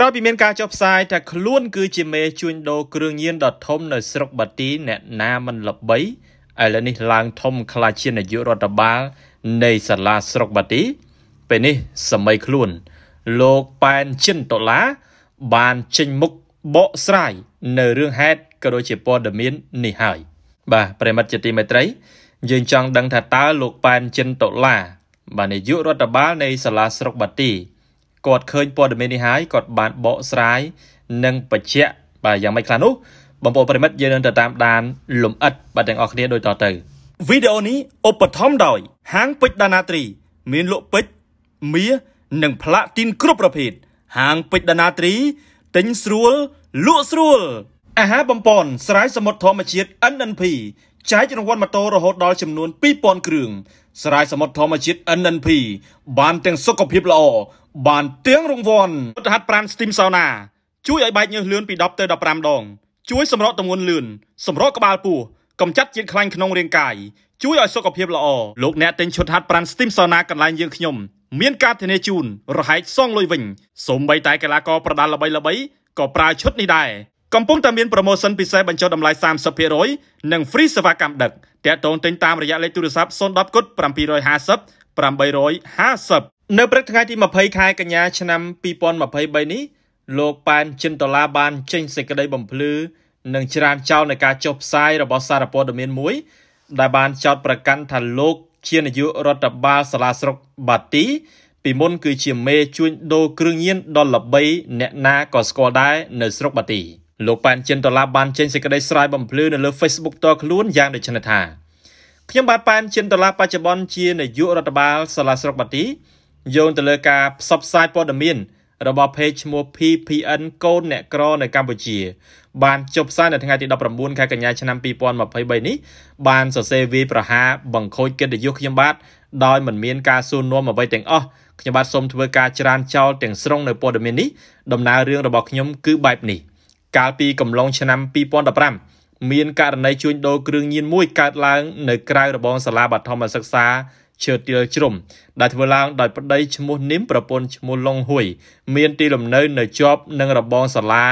ក្រោយពីមានការចុះផ្សាយថាខ្លួនគឺជាមេជួញដូរគ្រឿងញៀនដ៏ធំនៅស្រុកបាទីអ្នកណាមិនល្បីឥឡូវនេះឡើងធំខ្លាចជានាយករដ្ឋបាលនៃសាលាស្រុកបាទី ពេលនេះសម័យខ្លួន លោកប៉ែនជិនដុល្លារបានចេញមុខបកស្រាយនៅរឿងហេតុក៏ដូចជាព័ត៌មាននេះហើយបាទប្រិមិត្តជាទីមេត្រី យើងចង់ដឹងថាតើលោកប៉ែនជិនដុល្លារបាទនាយករដ្ឋបាលនៃសាលាស្រុកបាទីគាត់ឃើញព័ត៌មាននេះហើយគាត់បានបកស្រាយនិងបញ្ជាក់បាទយ៉ាងម៉េចខ្លះនោះបងប្អូនប្រិមិត្តយើងនឹងទៅតាមដានលំអិតបាទទាំងអស់គ្នាដូចតទៅវីដេអូនេះឧបត្ថម្ភដោយ ហាងពេជ្រដាណាត្រីមានលក់ពេជ្រមាសនិង ផ្លាទីនគ្រប់ប្រភេទហាងពេជ្រដាណាត្រីទិញស្រួលលក់ស្រួលអាហារបំពន់ស្រ័យសមុទ្រធម្មជាតិ NNP ចែករង្វាន់ម៉ូតូរហូតដល់ចំនួន2000គ្រឿងស្រ័យសមុទ្រធម្មជាតិ NNP បានទាំងសុខភាពល្អបានទាំងរង្វាន់ពុទ្ធហាត់ប្រាណ Steam Sauna ជួយឲ្យបែកញើសលឿនពី10ទៅ15ដង ជួយ សម្រកទម្ងន់លឿនសម្រកក្បាលពោះកម្ចាត់ជាតិខ្លាញ់ក្នុងរាងកាយជួយឲ្យសុខភាពល្អលោកអ្នកទិញឈុតហាត់ប្រាណ Steam Sauna កន្លែងយើងខ្ញុំមានការធានាជូនរហែកសងលុយវិញសូម្បីតែកីឡាករប្រដាល់ល្បីៗក៏ប្រើឈុតនេះដែរកំពុងតែមានប្រូម៉ូសិនពិសេសបញ្ចុះតម្លៃ30%និងហ្វ្រីសេវាកម្មដឹកតាក់ទងទិញតាមរយៈលេខទូរស័ព្ទ010គុត750 850នៅព្រឹកថ្ងៃទី20ខែកញ្ញាឆ្នាំ2023នេះលោកប៉ែនចិនដុល្លារបានចេញសេចក្តីបំភ្លឺនិងច្រានចោលនៃការចុះផ្សាយរបស់សារព័ត៌មានមួយ ដែលបានចោទប្រកាន់ថាលោក ជានាយករដ្ឋបាលសាលាស្រុកបាទី ពីមុនគឺជាមេជួញដូរគ្រឿងញៀនដល់ល្បី អ្នកណាក៏ស្គាល់ដែរនៅស្រុកបាទី។លោកប៉ែនចិនដុល្លារបានចេញសេចក្តីស្រាយបំភ្លឺនៅលើ Facebook តខ្លួនយ៉ាងដូចនេះថាខ្ញុំបាទប៉ែនចិនដុល្លារបច្ចុប្បន្នជានាយករដ្ឋបាលសាលាស្រុកបាទីយោងទៅលើការផ្សព្វផ្សាយព័ត៌មានរបស់เพจឈ្មោះ PPN កូនអ្នកក្រ នៅកម្ពុជាបានចុះផ្សាយនៅថ្ងៃទី19ខែកញ្ញាឆ្នាំ2023នេះបានសរសេរវាយប្រហារបង្ខូចកិត្តិយសខ្ញុំបាទដោយមិនមានការសួរនាំអ្វីទាំងអស់ខ្ញុំបាទសូមធ្វើការច្រានចោលទាំងស្រុងនៅព័ត៌មាននេះដំណើររឿងរបស់ខ្ញុំគឺបែបនេះ។កាលពីកំឡុងឆ្នាំ2015មានករណីជួញដូរគ្រឿងញៀនមួយកើតឡើង នៅក្រៅរបងសាលាបឋមសិក្សាឈើទាលជ្រុំ ដែលធ្វើឡើងដោយប្តីឈ្មោះនឹមប្រពន្ធឈ្មោះលងហ៊ួយមានទីលំនៅ នៅជាប់នឹងរបងសាលា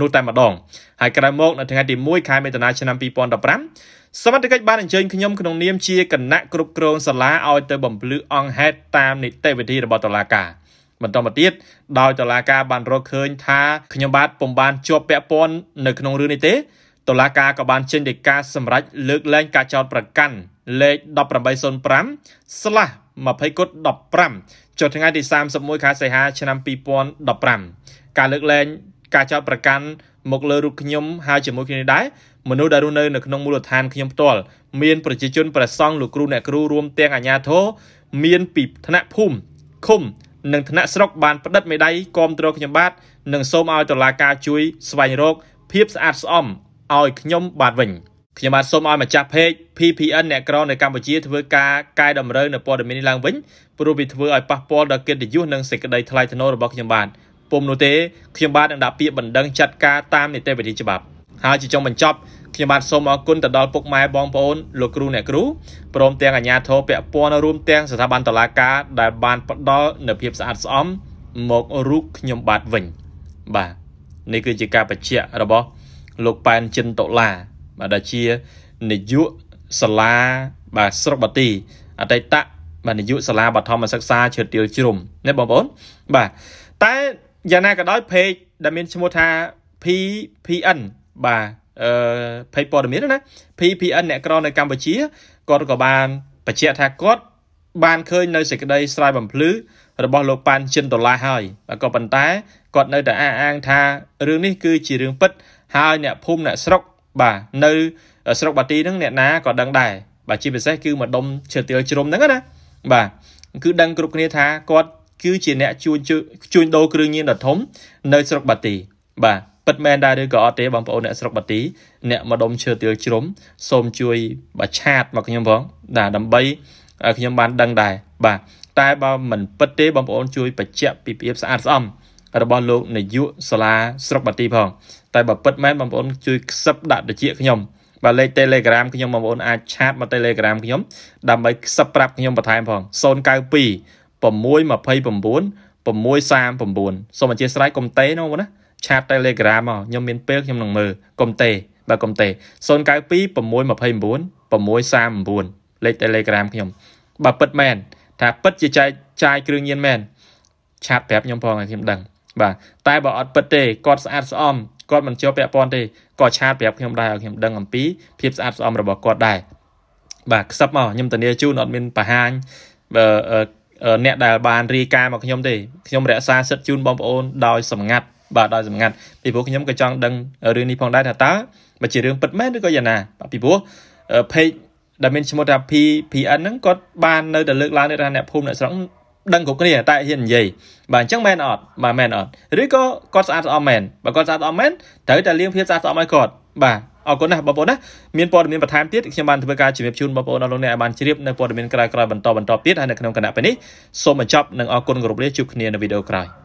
នោះតែម្ដងហើយក្រោយមកនៅថ្ងៃទី1ខែមិថុនាឆ្នាំ2015សមាជិកបានអញ្ជើញខ្ញុំក្នុងនាមជាគណៈគ្រប់គ្រងសាលាឲ្យទៅបំភ្លឺអង្គហេតុតាមនីតិវិធីរបស់តុលាការ។បន្តមកទៀតដោយតុលាការបានរកឃើញថាខ្ញុំបាទពុំបានជាប់ពាក់ព័ន្ធនៅក្នុងរឿងនេះទេតុលាការក៏បានចេញដីកាសម្រេចលើកលែងការចោទប្រកាន់លេខ1805ស្លាស់20គត់15ចុះថ្ងៃទី31ខែសីហាឆ្នាំ2015ការលើកលែងការចោទប្រកាន់មកលើរូបខ្ញុំហើយជាមួយគ្នានេះដែរមនុស្សដែលរស់នៅនៅក្នុងមូលដ្ឋានខ្ញុំផ្ទាល់មានប្រជាជនប្រសង់លោកគ្រូអ្នកគ្រូរួមទាំងអាជ្ញាធរមានពីថ្នាក់ភូមិឃុំនិងថ្នាក់ស្រុកបានផ្តិតមេដៃគាំទ្រខ្ញុំបាទនិងសូមឲ្យតុលាការជួយស្វែងរកភាពស្អាតស្អំឲ្យខ្ញុំបាទវិញ ខ្ញុំបាទសូមឲ្យម្ចាស់เพจ PPN អ្នកក្រនៅកម្ពុជាធ្វើការកែតម្រូវនៅព័ត៌មាននេះឡើងវិញព្រោះវាធ្វើឲ្យប៉ះពាល់ដល់កិត្តិយសនិងសេចក្តីថ្លៃថ្នូររបស់ខ្ញុំបាទពុំនោះទេខ្ញុំបាទនឹងដាក់ពាក្យបណ្ដឹងចាត់ការតាមនីតិវិធីច្បាប់ហើយជាចុងបញ្ចប់ខ្ញុំបាទសូមអរគុណទៅដល់ពុកម៉ែបងប្អូនលោកគ្រូអ្នកគ្រូព្រមទាំងអាជ្ញាធរពាក់ព័ន្ធរួមទាំងស្ថាប័នតុលាការដែលបានផ្ដល់នូវភាពស្អាតស្អំមករូបខ្ញុំបាទវិញបាទនេះគឺជាការបញ្ជាក់របស់ លោកប៉ែនចិនតុលាបាទដែលជានាយកសាលាបាទស្រុកបាទីអតីតបាទនាយកសាលាបឋមសិក្សាជ្រឿតទៀលជ្រុំណាបងប្អូនបាទតែយ៉ាងណាក៏ដោយ page ដែលមានឈ្មោះថា PPN បាទអឺភ័យព័ត៌មានណា PPN អ្នកក្រនៅកម្ពុជាគាត់ក៏បានបញ្ជាក់ថាគាត់បានឃើញនៅសេចក្តីស្រ័យបំភ្លឺរបស់លោកប៉ាន់ចិនដុល្លារហើយបាទក៏ប៉ុន្តែគាត់នៅតែអះអាងថារឿងនេះគឺជារឿងពិតហើយអ្នកភូមិអ្នកស្រុកបាទនៅ ស្រុកបាទីហ្នឹងអ្នកណាក៏ដឹងដែរបាទជាពិសេសគឺម្ដុំឈើទាលជ្រុំហ្នឹងណាបាទគឺដឹងគ្រប់គ្នាថាគាត់គឺជាអ្នកជួញជួញដូរគ្រឿងញៀនដ៏ធំនៅ ស្រុកបាទីបាទពិតមែនដែរឬក៏អត់ទេបងប្អូនអ្នកស្រុកបាទីអ្នកមកដុំឈើទាលជ្រុំសូមជួយបឆាតមកខ្ញុំផងបាទដើម្បីខ្ញុំបានដឹងដែរបាទតែបើមិនពិតទេបងប្អូនជួយបញ្ជាក់ពីភាពស្អាតស្អំរបស់លោកនាយកសាលាស្រុកបាទីផងតែបើពិតមែនបងប្អូនជួយខ្សឹបដាក់តិចខ្ញុំបាទលេខ Telegram ខ្ញុំបងប្អូនអាចឆាតមក Telegram ខ្ញុំដើម្បីខ្សឹបប្រាប់ខ្ញុំបន្ថែមផង092 629 639សូមអធិស្ឋានកុំតេណាបងណាឆាត Telegram មកខ្ញុំមានពេលខ្ញុំនឹងមើលកុំទេបើកុំទេ092629 639លេខ Telegram ខ្ញុំបើពិតមែនថាពិតជាចាយចាយគ្រឿងញៀនមែនឆាតប្រាប់ខ្ញុំផងឲ្យខ្ញុំដឹងបាទតែបើអត់ពិតទេគាត់ស្អាតស្អំគាត់មិនជាប់ពាក់ព័ន្ធទេក៏ឆាតប្រាប់ខ្ញុំដែរឲ្យខ្ញុំដឹងអំពី ភាពស្អាតស្អំរបស់គាត់ដែរបាទខ្សឹបមកខ្ញុំធានាជូនអត់មានបរិហាញបើអ្នកដែលបានរាយការណ៍មកខ្ញុំទេខ្ញុំរក្សាសិទ្ធជូនបងប្អូនដោយសម្ងាត់បាទដោយសម្ងាត់ពីព្រោះខ្ញុំក៏ចង់ដឹងរឿងនេះផងដែរថាតើបើជារឿងពិតមែនឬក៏យ៉ាងណាបាទពីព្រោះ page ដែលមានឈ្មោះថា PPN ហ្នឹងគាត់បាននៅតែលើកឡើងថាអ្នកភូមិអ្នកស្រុកដឹងគ្រប់គ្នាតែហ៊ាននិយាយបាទអញ្ចឹងមែនអត់បាទមែនអត់ឬក៏គាត់ស្អាតស្អំមែនបើគាត់ស្អាតស្អំមែនត្រូវតែលៀងភាពស្អាតស្អំឲ្យគាត់បាទអរគុណណាស់បងប្អូនណាមានព័ត៌មានបន្ថែមទៀតខ្ញុំបានធ្វើការជម្រាបជូនបងប្អូនអស់លោកអ្នកឲ្យបានជ្រាបនៅព័ត៌មានក្រោយៗបន្តបន្តទៀតហើយនៅក្នុងគណៈពេលនេះសូមបញ្ចប់និងអរគុណគ្រប់លាជួបគ្នានៅវីដេអូក្រោយ។